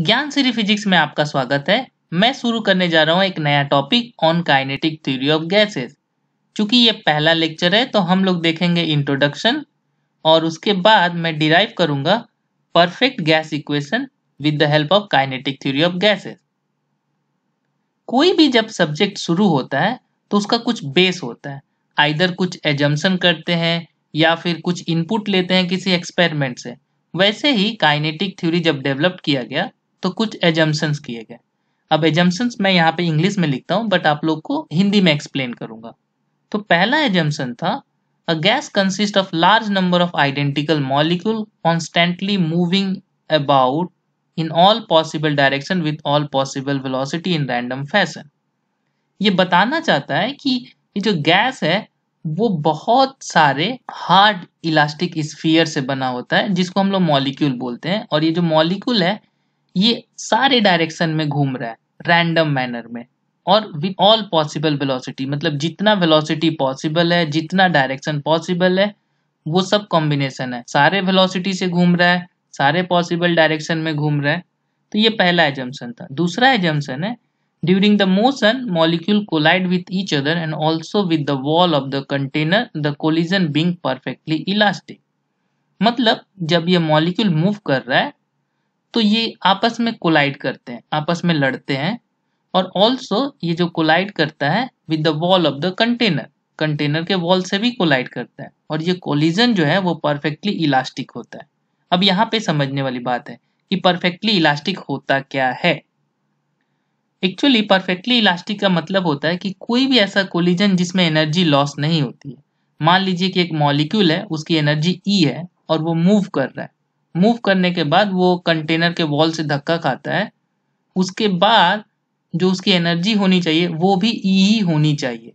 ज्ञान श्री फिजिक्स में आपका स्वागत है मैं शुरू करने जा रहा हूँ एक नया topic on kinetic theory of gases चूंकि ये पहला लेक्चर है तो हम लोग देखेंगे इंट्रोडक्शन और उसके बाद मैं डिराइव करूंगा perfect gas equation with the help of kinetic theory of gases कोई भी जब सब्जेक्ट शुरू होता है तो उसका कुछ बेस होता है आइदर कुछ एजम्पन करते हैं या फिर कुछ इनपुट लेते हैं किसी एक्सपेरिमेंट से वैसे ही काइनेटिक थ्योरी जब डेवलप किया गया तो कुछ एजम्पन्स किए गए अब एजम्पन्स मैं यहाँ पे इंग्लिश में लिखता हूँ बट आप लोग को हिंदी में एक्सप्लेन करूंगा तो पहला एजम्सन था a gas consist of large number of identical molecule constantly moving about in all possible direction with all possible velocity in random fashion ये बताना चाहता है कि ये जो गैस है वो बहुत सारे हार्ड इलास्टिक स्फीयर से बना होता है जिसको हम लोग मॉलिक्यूल बोलते हैं और ये जो मॉलिक्यूल है ये सारे डायरेक्शन में घूम रहा है रैंडम मैनर में और विद ऑल पॉसिबल वेलोसिटी मतलब जितना वेलोसिटी पॉसिबल है जितना डायरेक्शन पॉसिबल है वो सब कॉम्बिनेशन है सारे वेलोसिटी से घूम रहा है सारे पॉसिबल डायरेक्शन में घूम रहा है तो ये पहला एजम्पन था दूसरा एजम्पन है during the motion molecule collide with each other and also with the wall of the container the collision being perfectly elastic मतलब जब ये मॉलिक्यूल मूव कर रहा है तो ये आपस में कोलाइड करते हैं आपस में लड़ते हैं और ऑल्सो ये जो कोलाइड करता है with the wall of the container container के वॉल से भी कोलाइड करता है और ये कोलिजन जो है वो परफेक्टली इलास्टिक होता है अब यहाँ पे समझने वाली बात है कि परफेक्टली इलास्टिक होता क्या है एक्चुअली परफेक्टली इलास्टिक का मतलब होता है कि कोई भी ऐसा कोलिजन जिसमें एनर्जी लॉस नहीं होती है मान लीजिए कि एक मॉलिक्यूल है उसकी एनर्जी ई e है और वो मूव कर रहा है मूव करने के बाद वो कंटेनर के वॉल से धक्का खाता है उसके बाद जो उसकी एनर्जी होनी चाहिए वो भी ई e ही e होनी चाहिए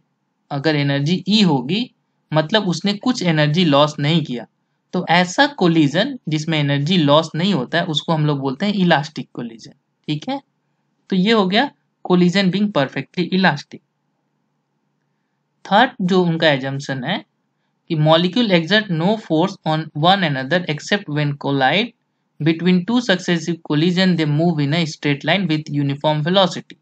अगर एनर्जी ई e होगी मतलब उसने कुछ एनर्जी लॉस नहीं किया तो ऐसा कोलिजन जिसमें एनर्जी लॉस नहीं होता है उसको हम लोग बोलते हैं इलास्टिक कोलिजन ठीक है तो ये हो गया collision being perfectly elastic third जो उनका एजम्सन है कि molecule no force on on one another except when collide between two successive collision they move in a straight line with uniform velocity.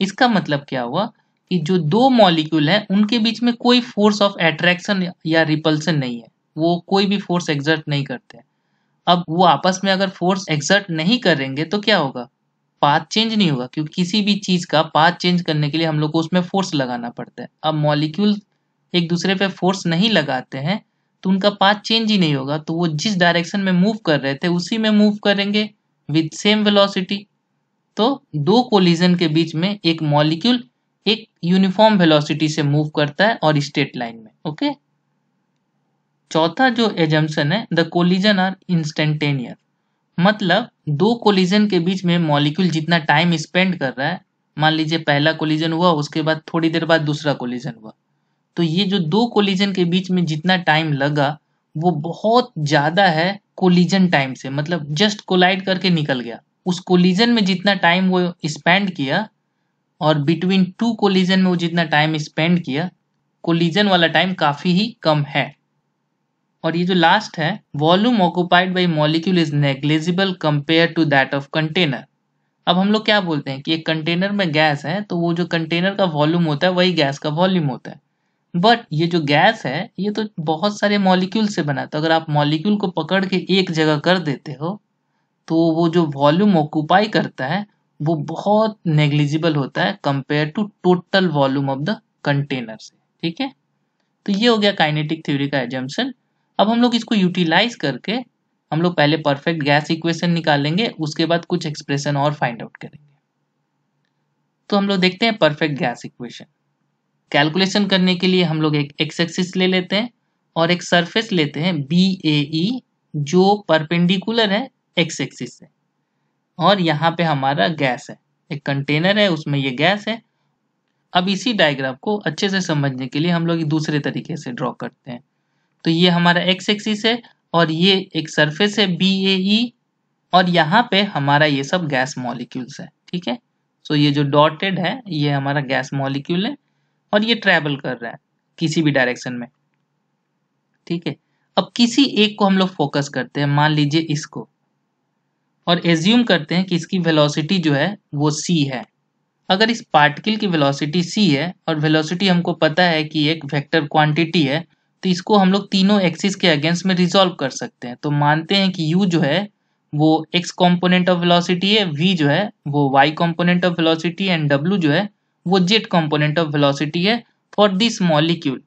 इसका मतलब क्या हुआ कि जो दो मॉलिक्यूल हैं उनके बीच में कोई फोर्स ऑफ एट्रैक्शन या रिपल्सन नहीं है वो कोई भी फोर्स एग्जर्ट नहीं करते हैं अब वो आपस में अगर फोर्स एग्जर्ट नहीं करेंगे तो क्या होगा पाथ चेंज नहीं होगा क्योंकि किसी भी चीज का पाथ चेंज करने के लिए हम लोग को उसमें फोर्स लगाना पड़ता है अब मॉलिक्यूल एक दूसरे पे फोर्स नहीं लगाते हैं तो उनका पाथ चेंज ही नहीं होगा तो वो जिस डायरेक्शन में मूव कर रहे थे उसी में मूव करेंगे विद सेम वेलोसिटी तो दो कोलिजन के बीच में एक मॉलिक्यूल एक यूनिफॉर्म वेलोसिटी से मूव करता है और स्ट्रेट लाइन में ओके चौथा जो एजम्पन है द कोलिजन आर इंस्टेंटेनियस मतलब दो कोलिजन के बीच में मॉलिक्यूल जितना टाइम स्पेंड कर रहा है मान लीजिए पहला कोलिजन हुआ उसके बाद थोड़ी देर बाद दूसरा कोलिजन हुआ तो ये जो दो कोलिजन के बीच में जितना टाइम लगा वो बहुत ज्यादा है कोलिजन टाइम से मतलब जस्ट कोलाइड करके निकल गया उस कोलिजन में जितना टाइम वो स्पेंड किया और बिटवीन टू कोलिजन में वो जितना टाइम स्पेंड किया कोलिजन वाला टाइम काफी ही कम है और ये जो लास्ट है volume occupied by molecule is negligible compare to that of container अब हम लोग क्या बोलते हैं कि एक कंटेनर में गैस है तो वो जो कंटेनर का वॉल्यूम होता है वही गैस का वॉल्यूम होता है बट ये जो गैस है ये तो बहुत सारे मॉलिक्यूल से बना है तो अगर आप मॉलिक्यूल को पकड़ के एक जगह कर देते हो तो वो जो वॉल्यूम ऑक्यूपाई करता है वो बहुत नेग्लिजिबल होता है compare to total volume of the container से ठीक है तो ये हो गया काइनेटिक थ्योरी का एजम्पन अब हम लोग इसको यूटिलाइज करके हम लोग पहले परफेक्ट गैस इक्वेशन निकालेंगे उसके बाद कुछ एक्सप्रेशन और फाइंड आउट करेंगे तो हम लोग देखते हैं परफेक्ट गैस इक्वेशन कैलकुलेशन करने के लिए हम लोग एक एक्स एक्सिस ले लेते हैं और एक सरफेस लेते हैं बी ए ई जो परपेंडिकुलर है एक्स एक्सिस से और यहाँ पे हमारा गैस है एक कंटेनर है उसमें ये गैस है अब इसी डायग्राम को अच्छे से समझने के लिए हम लोग दूसरे तरीके से ड्रॉ करते हैं तो ये हमारा एक्स एक्सिस है और ये एक सरफेस है बी ए ई और यहाँ पे हमारा ये सब गैस मॉलिक्यूल्स है ठीक है सो ये जो डॉटेड है ये हमारा गैस मॉलिक्यूल है और ये ट्रेवल कर रहा है किसी भी डायरेक्शन में ठीक है अब किसी एक को हम लोग फोकस करते हैं मान लीजिए इसको और एज्यूम करते हैं कि इसकी वेलोसिटी जो है वो सी है अगर इस पार्टिकल की वेलोसिटी सी है और वेलोसिटी हमको पता है कि एक वेक्टर क्वांटिटी है तो इसको हम लोग तीनों एक्सिस के अगेंस्ट में रिजॉल्व कर सकते हैं तो मानते हैं कि यू जो है वो एक्स कॉम्पोनेंट ऑफ वेलोसिटी है वी जो है वो y component of velocity and डब्ल्यू जो है वो जेट कॉम्पोनेंट ऑफ वेलोसिटी है for this molecule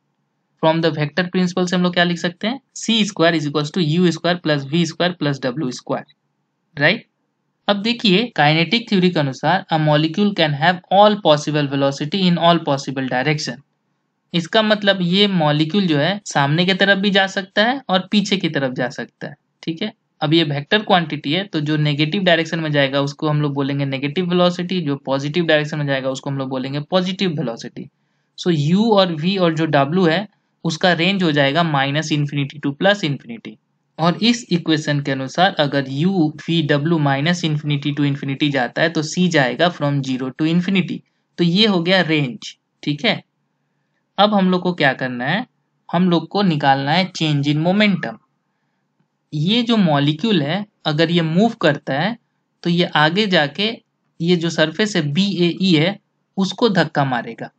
from the vector principle से हम लोग क्या लिख सकते हैं c square is equal to u square plus v square plus डब्ल्यू स्क्वायर राइट अब देखिए काइनेटिक थ्योरी के अनुसार a molecule can have all possible velocity in all possible direction इसका मतलब ये मॉलिक्यूल जो है सामने की तरफ भी जा सकता है और पीछे की तरफ जा सकता है ठीक है अब ये वेक्टर क्वांटिटी है तो जो नेगेटिव डायरेक्शन में जाएगा उसको हम लोग बोलेंगे नेगेटिव वेलोसिटी जो पॉजिटिव डायरेक्शन में जाएगा उसको हम लोग बोलेंगे पॉजिटिव वेलोसिटी सो u और v और जो w है उसका रेंज हो जाएगा minus infinity to plus infinity और इस इक्वेशन के अनुसार अगर u v w minus infinity to infinity जाता है तो c जाएगा फ्रॉम जीरो टू इन्फिनिटी तो ये हो गया रेंज ठीक है अब हम लोग को क्या करना है हम लोग को निकालना है चेंज इन मोमेंटम ये जो मॉलिक्यूल है अगर ये मूव करता है तो ये आगे जाके ये जो सरफेस है बी ए ई है उसको धक्का मारेगा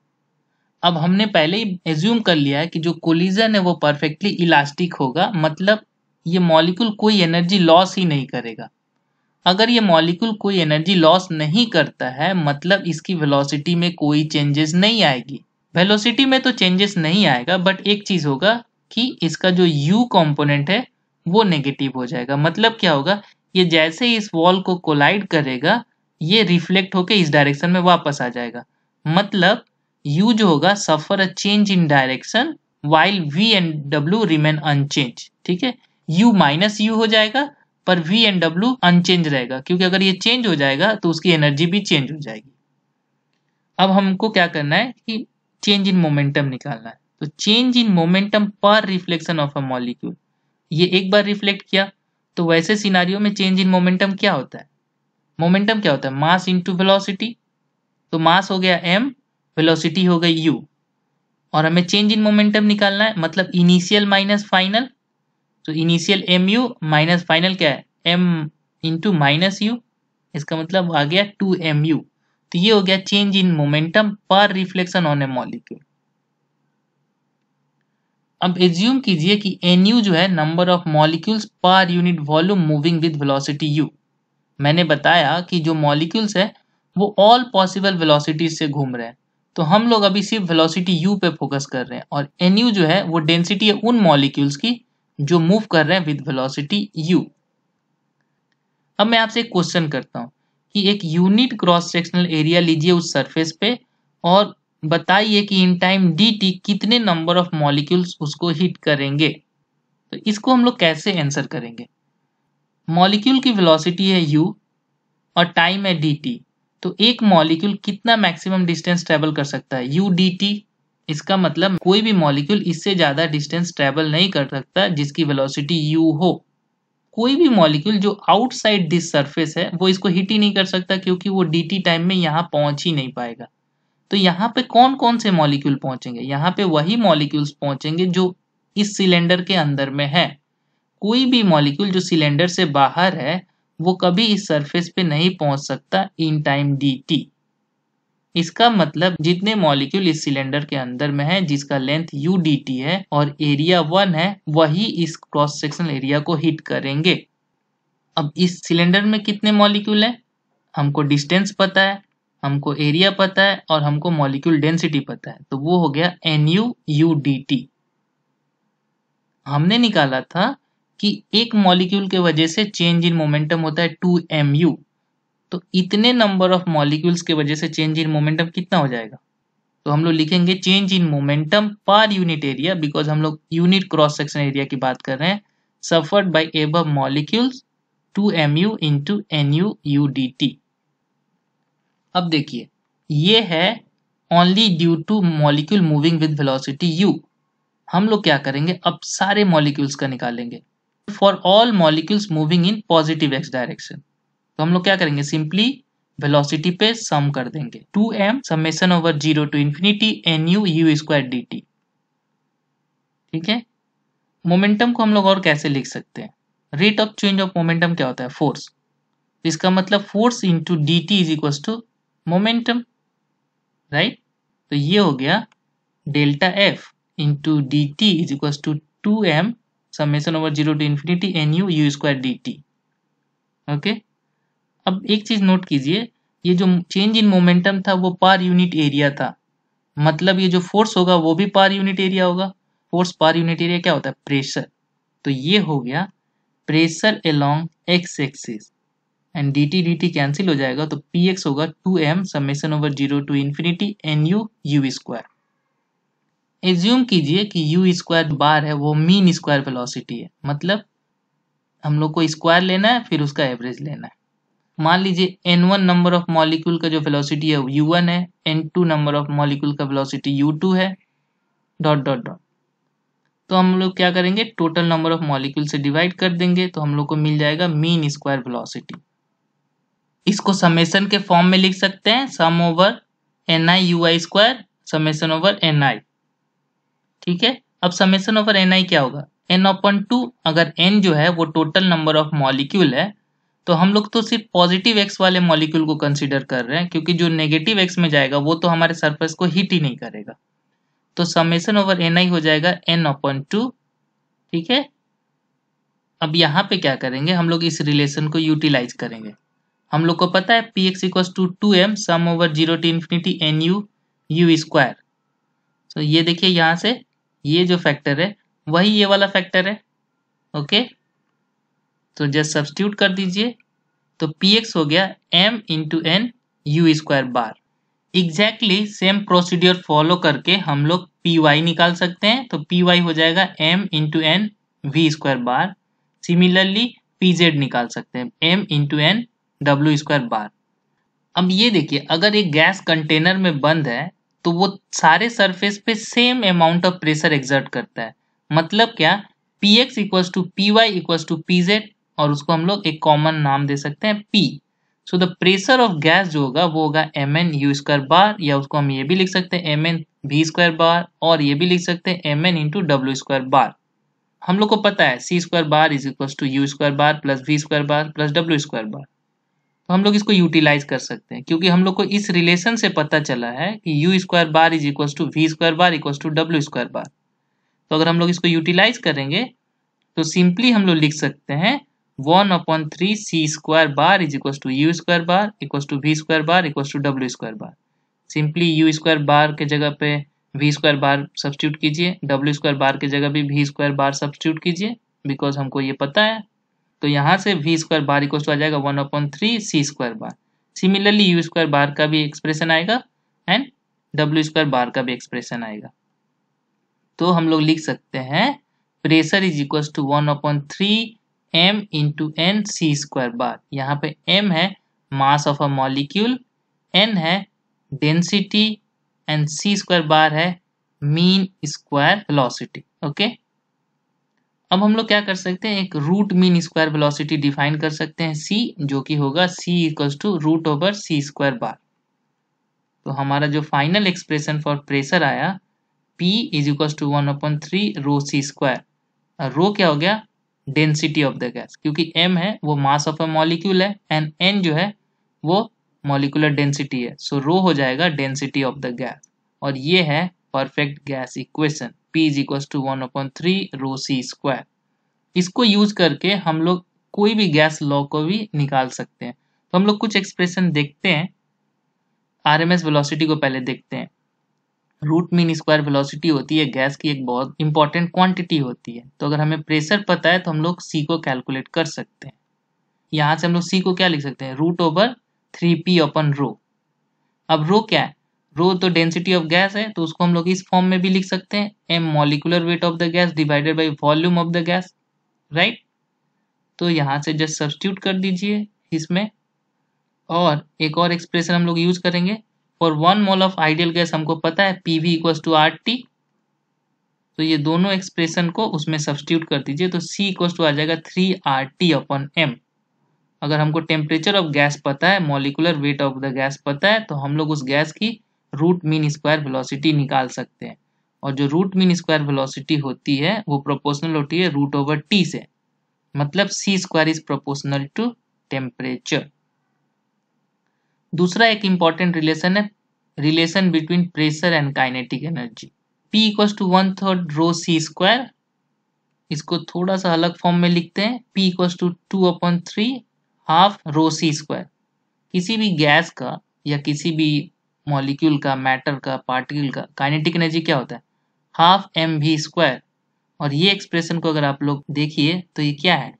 अब हमने पहले ही एज्यूम कर लिया है कि जो कोलिजन है वो परफेक्टली इलास्टिक होगा मतलब ये मॉलिक्यूल कोई एनर्जी लॉस ही नहीं करेगा अगर ये मॉलिक्यूल कोई एनर्जी लॉस नहीं करता है मतलब इसकी वेलोसिटी में कोई चेंजेस नहीं आएगी वेलोसिटी में तो चेंजेस नहीं आएगा बट एक चीज होगा कि इसका जो यू कंपोनेंट है वो नेगेटिव हो जाएगा मतलब क्या होगा ये जैसे ही इस वॉल को कोलाइड करेगा ये रिफ्लेक्ट होके इस डायरेक्शन में वापस आ जाएगा मतलब यू जो होगा suffer a change in direction while v and डब्ल्यू रिमेन अनचेंज ठीक है यू माइनस यू हो जाएगा पर वी एंड डब्ल्यू अनचेंज रहेगा क्योंकि अगर ये चेंज हो जाएगा तो उसकी एनर्जी भी चेंज हो जाएगी अब हमको क्या करना है कि चेंज इन मोमेंटम निकालना है तो change in momentum per reflection of a molecule ये एक बार रिफ्लेक्ट किया तो वैसे सिनारियों में चेंज इन मोमेंटम क्या होता है मोमेंटम क्या होता है मास इंटू वेलोसिटी तो मास हो गया एम वेलोसिटी हो गई यू और हमें चेंज इन मोमेंटम निकालना है मतलब इनिशियल माइनस फाइनल तो initial m u minus final क्या है एम इंटू माइनस यू इसका मतलब आ गया टू एम यू तो ये हो गया change in momentum per reflection on a molecule अब एज्यूम कीजिए कि एन यू जो है number of molecules per unit volume moving with velocity u मैंने बताया कि जो मॉलिक्यूल्स है वो ऑल पॉसिबल वेलोसिटीज से घूम रहे हैं तो हम लोग अभी सिर्फ वेलोसिटी यू पे फोकस कर रहे हैं और एन यू जो है वो डेंसिटी है उन मॉलिक्यूल्स की जो मूव कर रहे हैं विद वेलोसिटी यू अब मैं आपसे एक क्वेश्चन करता हूँ कि एक यूनिट क्रॉस सेक्शनल एरिया लीजिए उस सरफेस पे और बताइए कि इन टाइम डी टी कितने नंबर ऑफ मॉलिक्यूल्स उसको हिट करेंगे तो इसको हम लोग कैसे आंसर करेंगे मॉलिक्यूल की वेलोसिटी है यू और टाइम है डी टी तो एक मॉलिक्यूल कितना मैक्सिमम डिस्टेंस ट्रेवल कर सकता है यू डी टी इसका मतलब कोई भी मॉलिक्यूल इससे ज़्यादा डिस्टेंस ट्रेवल नहीं कर सकता जिसकी वेलोसिटी यू हो कोई भी मॉलिक्यूल जो आउटसाइड दिस सरफेस है वो इसको हिट ही नहीं कर सकता क्योंकि वो डी टी टाइम में यहाँ पहुंच ही नहीं पाएगा तो यहाँ पे कौन कौन से मॉलिक्यूल पहुंचेंगे यहाँ पे वही मॉलिक्यूल्स पहुंचेंगे जो इस सिलेंडर के अंदर में है कोई भी मॉलिक्यूल जो सिलेंडर से बाहर है वो कभी इस सरफेस पे नहीं पहुंच सकता इन टाइम डी टी इसका मतलब जितने मॉलिक्यूल इस सिलेंडर के अंदर में है जिसका लेंथ यू डी टी है और एरिया वन है वही इस क्रॉस सेक्शनल एरिया को हिट करेंगे अब इस सिलेंडर में कितने मॉलिक्यूल है हमको डिस्टेंस पता है हमको एरिया पता है और हमको मॉलिक्यूल डेंसिटी पता है तो वो हो गया n u u d t हमने निकाला था कि एक मॉलिक्यूल के वजह से चेंज इन मोमेंटम होता है टू एम यू तो इतने नंबर ऑफ मॉलिक्यूल्स के वजह से चेंज इन मोमेंटम कितना हो जाएगा तो हम लोग लिखेंगे change in momentum per unit area because हम लोग यूनिट क्रॉस सेक्शन एरिया की बात कर रहे हैं सफर्ड बाई एब molecules two m u into n u u d t अब देखिए ये है only due to molecule moving with velocity u हम लोग क्या करेंगे अब सारे मॉलिक्यूल्स का निकालेंगे for all molecules moving in positive x direction तो हम लोग क्या करेंगे सिंपली वेलोसिटी पे सम कर देंगे 2m summation over zero to infinity n u u square d t ठीक है मोमेंटम को हम लोग और कैसे लिख सकते हैं rate of change of momentum क्या होता है फोर्स इसका मतलब force into d t is equal to momentum right तो ये हो गया delta f into d t is equal to two m summation over zero to infinity n u u square d t okay अब एक चीज note कीजिए ये जो चेंज इन मोमेंटम था वो पर यूनिट एरिया था मतलब ये जो फोर्स होगा वो भी पार यूनिट एरिया होगा फोर्स पर यूनिट एरिया क्या होता है प्रेशर तो ये हो गया pressure along x axis and d t d t cancel हो जाएगा तो पी एक्स होगा two m summation over zero to infinity n u u square assume कीजिए कि यू स्क्वायर बार है वो मीन स्क्वायर वेलोसिटी है मतलब हम लोग को स्क्वायर लेना है फिर उसका एवरेज लेना है मान लीजिए n one number of molecule का जो वेलोसिटी है यू वन है n two number of molecule का वेलोसिटी यू टू है डॉट डॉट डॉट तो हम लोग क्या करेंगे टोटल नंबर ऑफ मॉलिक्यूल से डिवाइड कर देंगे तो हम लोग को मिल जाएगा मीन स्क्वायर वेलोसिटी इसको समेसन के फॉर्म में लिख सकते हैं sum over n i u i square summation over n आई ठीक है अब समेसन ओवर एन आई क्या होगा एन अपॉन टू अगर एन जो है वो टोटल नंबर ऑफ मॉलिक्यूल है तो हम लोग तो सिर्फ पॉजिटिव एक्स वाले मॉलिक्यूल को कंसिडर कर रहे हैं क्योंकि जो नेगेटिव एक्स में जाएगा वो तो हमारे सरफेस को हिट ही नहीं करेगा तो समेसन ओवर एन आई हो जाएगा एन ओपन टू ठीक है अब यहाँ पे क्या करेंगे हम लोग इस रिलेशन को यूटिलाइज करेंगे हम लोग को पता है p x equal to two m sum over zero to infinity n u u square तो ये देखिए यहाँ से ये जो फैक्टर है वही ये वाला फैक्टर है ओके तो जस्ट सब्सटीट्यूट कर दीजिए तो पी एक्स हो गया m into n u square bar exactly same procedure follow करके हम लोग पी वाई निकाल सकते हैं तो पी वाई हो जाएगा m into n v square bar similarly p z निकाल सकते हैं एम इंटू एन डब्ल्यू स्क्वायर बार अब ये देखिए अगर ये गैस कंटेनर में बंद है तो वो सारे सरफेस पे same amount of pressure exert करता है मतलब क्या p x equals to p y equals to p z और उसको हम लोग एक कॉमन नाम दे सकते हैं p so the pressure of gas जो होगा वो होगा m n u square bar या उसको हम ये भी लिख सकते हैं m n v square bar और ये भी लिख सकते हैं एम एन इंटू डब्ल्यू स्क्वायर बार हम लोग को पता है c square bar is equal to u square bar plus v square bar plus डब्ल्यू स्क्वायर बार तो हम लोग इसको यूटिलाइज कर सकते हैं क्योंकि हम लोग को इस रिलेशन से पता चला है कि u square bar is equal to v square bar equal to डब्ल्यू स्क्वायर बार तो अगर हम लोग इसको यूटिलाइज करेंगे तो सिंपली हम लोग लिख सकते हैं one upon three c square bar is equal to u square bar equal to v square bar equal to डब्ल्यू square bar simply u square bar के जगह पे वी स्क्वायर बार सब्सिट्यूट कीजिए डब्ल्यू स्क्वायर बार के जगह भी v square bar substitute कीजिए बिकॉज हमको ये पता है तो यहाँ से v square bar equal to आ जाएगा one upon three c square bar similarly u square bar का भी एक्सप्रेशन आएगा एंड डब्ल्यू स्क्वायर बार का भी एक्सप्रेशन आएगा तो हम लोग लिख सकते हैं pressure is equal to one upon three m into n c square bar यहाँ पे एम है mass of a molecule n है density and c square bar है मीन स्क्वायर वेलोसिटी ओके अब हम लोग क्या कर सकते हैं एक root mean square velocity define कर सकते हैं सी जो कि होगा c equal to root over c square bar तो हमारा जो फाइनल एक्सप्रेशन फॉर प्रेशर आया P is equal to one upon three rho c square rho क्या हो गया डेंसिटी ऑफ द गैस क्योंकि एम है वो मास ऑफ ए मॉलिक्यूल है एंड एन जो है वो मॉलिकुलर डेंसिटी है सो so, रो हो जाएगा डेंसिटी ऑफ द गैस और ये है perfect gas equation P is equal to one upon three rho c square इसको यूज करके हम लोग कोई भी गैस लॉ को भी निकाल सकते हैं तो हम लोग कुछ एक्सप्रेशन देखते हैं आर एम एस वेलोसिटी को पहले देखते हैं रूट मीन स्क्वायर वेलोसिटी होती है गैस की एक बहुत इंपॉर्टेंट क्वांटिटी होती है तो अगर हमें प्रेशर पता है तो हम लोग सी को कैलकुलेट कर सकते हैं यहाँ से हम लोग सी को क्या लिख सकते हैं root over three P upon rho अब रो क्या है रो तो डेंसिटी ऑफ गैस है तो उसको हम लोग इस फॉर्म में भी लिख सकते हैं M molecular weight of the gas divided by volume of the gas right तो यहाँ से जस्ट सब्सटीट्यूट कर दीजिए इसमें और एक और एक्सप्रेशन हम लोग यूज करेंगे for one mole of ideal gas हमको पता है P V equals to R T तो ये दोनों एक्सप्रेशन को उसमें सब्सटीट्यूट कर दीजिए तो सी इक्वल्स टू आ जाएगा three R T upon M अगर हमको टेम्परेचर ऑफ गैस पता है molecular weight of the gas पता है तो हम लोग उस गैस की रूट मीन स्क्वायर वेलोसिटी निकाल सकते हैं और जो रूट मीन स्क्वायर वेलोसिटी होती है वो प्रोपोर्शनल होती है रूट ओवर टी से मतलब c square is proportional to temperature दूसरा एक इंपॉर्टेंट रिलेशन है relation between pressure and kinetic energy P equal to one third rho c square इसको थोड़ा सा अलग फॉर्म में लिखते हैं P equal to two upon three half rho c square किसी भी गैस का या किसी भी मॉलिक्यूल का मैटर का पार्टिकल का काइनेटिक एनर्जी क्या होता है हाफ एम वी स्क्वायर और ये एक्सप्रेशन को अगर आप लोग देखिए तो ये क्या है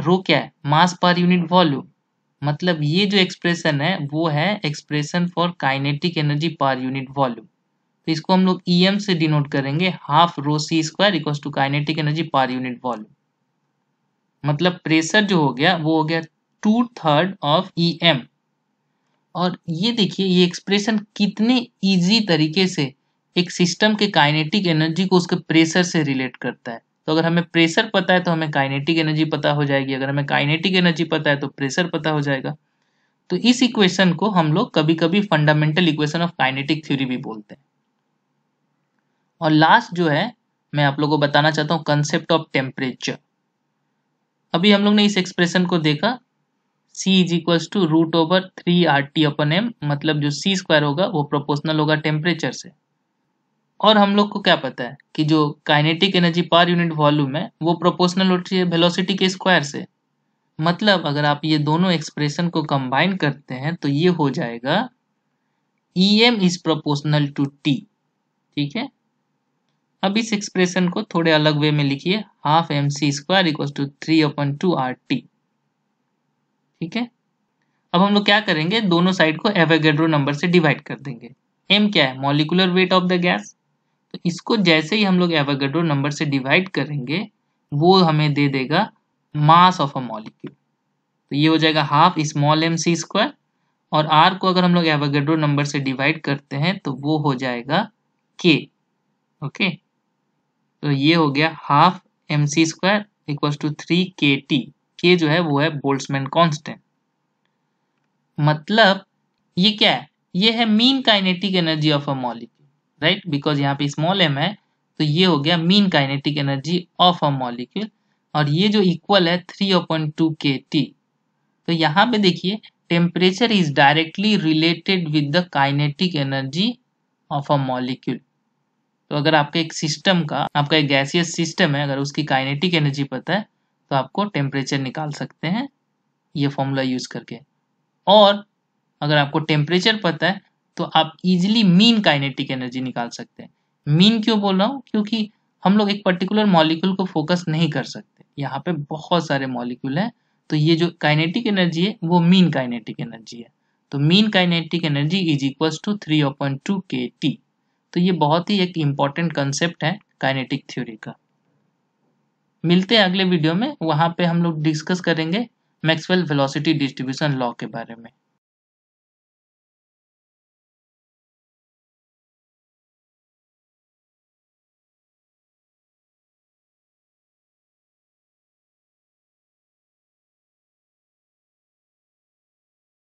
रो क्या है मास पर यूनिट वॉल्यूम मतलब ये जो एक्सप्रेशन है वो है expression for kinetic energy per unit volume तो इसको हम लोग ई e एम से डिनोट करेंगे half rho c square equal to kinetic energy per unit volume मतलब प्रेशर जो हो गया वो हो गया two third of E m और ये देखिए ये एक्सप्रेशन कितने इजी तरीके से एक सिस्टम के काइनेटिक एनर्जी को उसके प्रेशर से रिलेट करता है तो अगर हमें प्रेशर पता है तो हमें काइनेटिक एनर्जी पता हो जाएगी अगर हमें काइनेटिक एनर्जी पता है तो प्रेशर पता हो जाएगा तो इस इक्वेशन को हम लोग कभी कभी fundamental equation of kinetic theory भी बोलते हैं और लास्ट जो है मैं आप लोगों को बताना चाहता हूँ कंसेप्ट ऑफ टेम्परेचर अभी हम लोग ने इस एक्सप्रेशन को देखा c is equals to root over three R T upon M मतलब जो c स्क्वायर होगा वो प्रोपोर्शनल होगा टेम्परेचर से और हम लोग को क्या पता है कि जो kinetic energy per unit volume है वो प्रोपोर्शनल होती है वेलोसिटी के स्क्वायर से मतलब अगर आप ये दोनों एक्सप्रेशन को कंबाइन करते हैं तो ये हो जाएगा E m is proportional to T ठीक है अब इस एक्सप्रेशन को थोड़े अलग वे में लिखिए half m c square equal to three upon two R T ठीक है अब हम लोग क्या करेंगे दोनों साइड को एवेगेड्रो नंबर से डिवाइड कर देंगे एम क्या है molecular weight of the gas तो इसको जैसे ही हम लोग एवेगेड्रो नंबर से डिवाइड करेंगे वो हमें दे देगा मास ऑफ अ मॉलिक्यूल तो ये हो जाएगा half small m c square और आर को अगर हम लोग एवेगेड्रो नंबर से डिवाइड करते हैं तो वो हो जाएगा के ओके तो ये हो गया half m c square equal to three k T के जो है वो है बोल्टसमैन कांस्टेंट मतलब ये क्या है ये है mean kinetic energy of a molecule right because यहाँ पे स्मॉल एम है तो ये हो गया mean kinetic energy of a molecule और ये जो इक्वल है three upon two k T तो यहाँ पे देखिए temperature is directly related with the kinetic energy of a molecule तो अगर आपके एक सिस्टम का आपका एक गैसियस सिस्टम है अगर उसकी काइनेटिक एनर्जी पता है तो आपको टेम्परेचर निकाल सकते हैं ये फॉर्मूला यूज करके और अगर आपको टेम्परेचर पता है तो आप इजिली मीन काइनेटिक एनर्जी निकाल सकते हैं मीन क्यों बोल रहा हूँ क्योंकि हम लोग एक पर्टिकुलर मॉलिक्यूल को फोकस नहीं कर सकते यहाँ पे बहुत सारे मॉलिक्यूल हैं तो ये जो काइनेटिक एनर्जी है वो मीन काइनेटिक एनर्जी है तो mean kinetic energy is equal to three upon two k T तो ये बहुत ही एक इंपॉर्टेंट कंसेप्ट है काइनेटिक थ्योरी का मिलते हैं अगले वीडियो में वहां पे हम लोग डिस्कस करेंगे मैक्सवेल वेलोसिटी डिस्ट्रीब्यूशन लॉ के बारे में